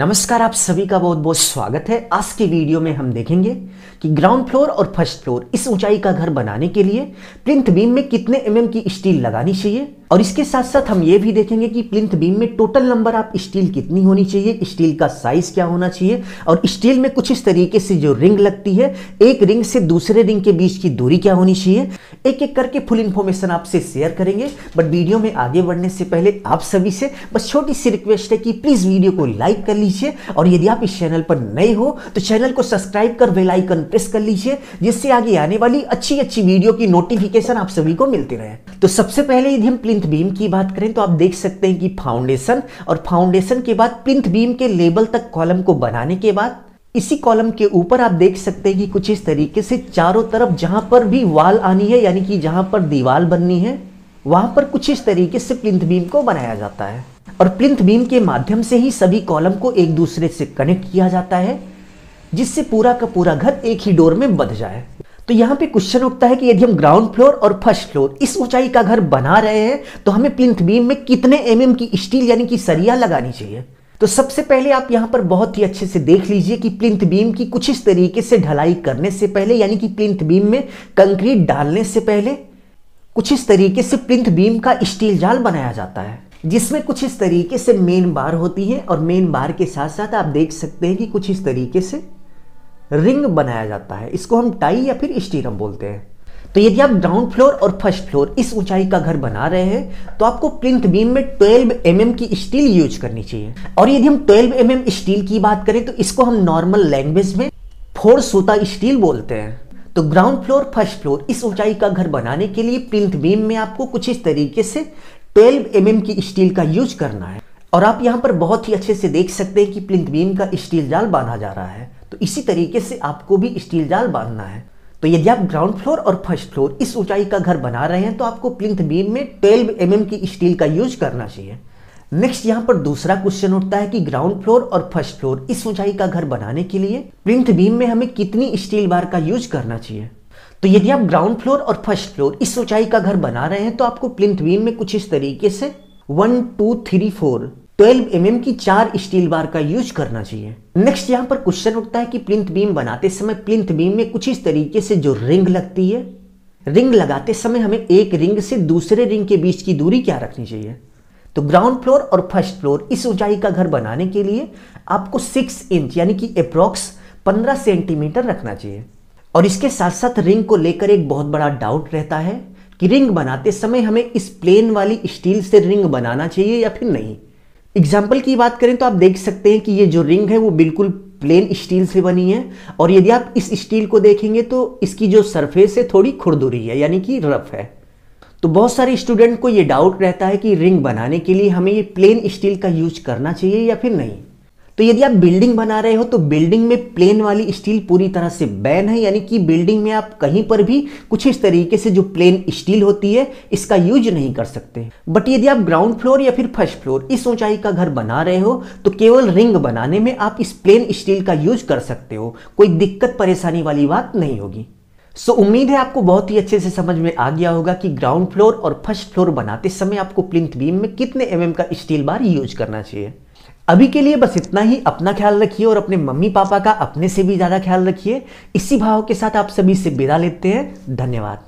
नमस्कार आप सभी का बहुत बहुत स्वागत है आज के वीडियो में हम देखेंगे कि ग्राउंड फ्लोर और फर्स्ट फ्लोर इस ऊंचाई का घर बनाने के लिए प्रिंथ बीम में कितने एमएम mm की स्टील लगानी चाहिए और इसके साथ साथ हम ये भी देखेंगे कि प्लिंथ बीम में टोटल नंबर आप स्टील कितनी होनी चाहिए स्टील का साइज क्या होना चाहिए और स्टील में कुछ इस तरीके से जो रिंग लगती है एक रिंग से दूसरे रिंग के बीच की दूरी क्या होनी चाहिए एक एक करके फुल इन्फॉर्मेशन आपसे शेयर करेंगे बट वीडियो में आगे बढ़ने से पहले आप सभी से बस छोटी सी रिक्वेस्ट है कि प्लीज़ वीडियो को लाइक कर लीजिए और यदि आप इस चैनल पर नए हो तो चैनल को सब्सक्राइब कर बेलाइकन प्रेस कर लीजिए जिससे आगे आने वाली अच्छी अच्छी वीडियो की नोटिफिकेशन आप सभी को मिलती रहे तो सबसे पहले यदि हम प्लिन प्लिंथ बीम की बात करें तो आप देख सकते हैं कि फाउंडेशन और फाउंडेशन के बाद प्लिंथ बीम के लेबल तक कॉलम को बनाने के बाद इसी कॉलम के ऊपर आप देख सकते हैं कि कुछ इस तरीके से चारों तरफ जहां पर भी वाल आनी है यानी कि जहां पर दीवार बननी है वहां पर कुछ इस तरीके से प्लिंथ बीम को बनाया जाता है और प्लिंथ बीम के माध्यम से ही सभी कॉलम को एक दूसरे से कनेक्ट किया जाता है जिससे पूरा का पूरा घर एक ही डोर में बध जाए तो यहाँ पे क्वेश्चन उठता है कि यदि हम ग्राउंड फ्लोर और फर्स्ट फ्लोर इस ऊंचाई का घर बना रहे हैं तो हमें प्लिंथ बीम में कितने एम mm की स्टील यानी कि सरिया लगानी चाहिए तो सबसे पहले आप यहां पर बहुत ही अच्छे से देख लीजिए कि प्लिंथ बीम की कुछ इस तरीके से ढलाई करने से पहले यानी कि प्लिंथ बीम में कंक्रीट डालने से पहले कुछ इस तरीके से प्लिंथ बीम का स्टील जाल बनाया जाता है जिसमें कुछ इस तरीके से मेन बार होती है और मेन बार के साथ साथ आप देख सकते हैं कि कुछ इस तरीके से रिंग बनाया जाता है इसको हम टाई या फिर स्टीरम बोलते हैं तो यदि आप ग्राउंड फ्लोर और फर्स्ट फ्लोर इस ऊंचाई का घर बना रहे हैं तो आपको प्रिंथ बीम में 12 एम mm की स्टील यूज करनी चाहिए और यदि हम 12 एम mm स्टील की बात करें तो इसको हम नॉर्मल लैंग्वेज में फोर सूता स्टील बोलते हैं तो ग्राउंड फ्लोर फर्स्ट फ्लोर इस ऊंचाई का घर बनाने के लिए प्रिंथ बीम में आपको कुछ इस तरीके से 12 एम mm की स्टील का यूज करना है और आप यहाँ पर बहुत ही अच्छे से देख सकते हैं कि प्रिंथ बीम का स्टील जाल बांधा जा रहा है तो इसी तरीके से आपको भी स्टील जाल बांधना है तो यदि आप ग्राउंड फ्लोर और फर्स्ट फ्लोर इस ऊंचाई का घर बना रहे हैं तो आपको प्लिंथ बीम में 12 एम mm की स्टील का यूज करना चाहिए नेक्स्ट यहाँ पर दूसरा क्वेश्चन उठता है कि ग्राउंड फ्लोर और फर्स्ट फ्लोर इस ऊंचाई का घर बनाने के लिए प्लिंथ बीम में हमें कितनी स्टील बार का यूज करना चाहिए तो यदि आप ग्राउंड फ्लोर और फर्स्ट फ्लोर इस ऊंचाई का घर बना रहे हैं तो आपको प्लिंथ बीम में कुछ इस तरीके से one two three four twelve M mm की चार स्टील बार का यूज करना चाहिए नेक्स्ट यहाँ पर क्वेश्चन उठता है कि प्लिंथ बीम बनाते समय प्लिंथ बीम में कुछ इस तरीके से जो रिंग लगती है रिंग लगाते समय हमें एक रिंग से दूसरे रिंग के बीच की दूरी क्या रखनी चाहिए तो ग्राउंड फ्लोर और फर्स्ट फ्लोर इस ऊंचाई का घर बनाने के लिए आपको सिक्स इंच यानी कि अप्रॉक्स पंद्रह सेंटीमीटर रखना चाहिए और इसके साथ साथ रिंग को लेकर एक बहुत बड़ा डाउट रहता है कि रिंग बनाते समय हमें इस प्लेन वाली स्टील से रिंग बनाना चाहिए या फिर नहीं एग्जाम्पल की बात करें तो आप देख सकते हैं कि ये जो रिंग है वो बिल्कुल प्लेन स्टील से बनी है और यदि आप इस स्टील को देखेंगे तो इसकी जो सरफेस है थोड़ी खुरदुरी है यानी कि रफ है तो बहुत सारे स्टूडेंट को ये डाउट रहता है कि रिंग बनाने के लिए हमें ये प्लेन स्टील का यूज करना चाहिए या फिर नहीं तो यदि आप बिल्डिंग बना रहे हो तो बिल्डिंग में प्लेन वाली स्टील पूरी तरह से बैन है यानी कि बिल्डिंग में आप कहीं पर भी कुछ इस तरीके से जो प्लेन स्टील होती है इसका यूज नहीं कर सकते बट यदि आप ग्राउंड फ्लोर या फिर फर्स्ट फ्लोर इस ऊंचाई का घर बना रहे हो तो केवल रिंग बनाने में आप इस प्लेन स्टील का यूज कर सकते हो कोई दिक्कत परेशानी वाली बात नहीं होगी सो so, उम्मीद है आपको बहुत ही अच्छे से समझ में आ गया होगा कि ग्राउंड फ्लोर और फर्स्ट फ्लोर बनाते समय आपको प्लिंथ बीम में कितने एम mm का स्टील बार यूज करना चाहिए अभी के लिए बस इतना ही अपना ख्याल रखिए और अपने मम्मी पापा का अपने से भी ज़्यादा ख्याल रखिए इसी भाव के साथ आप सभी से विदा लेते हैं धन्यवाद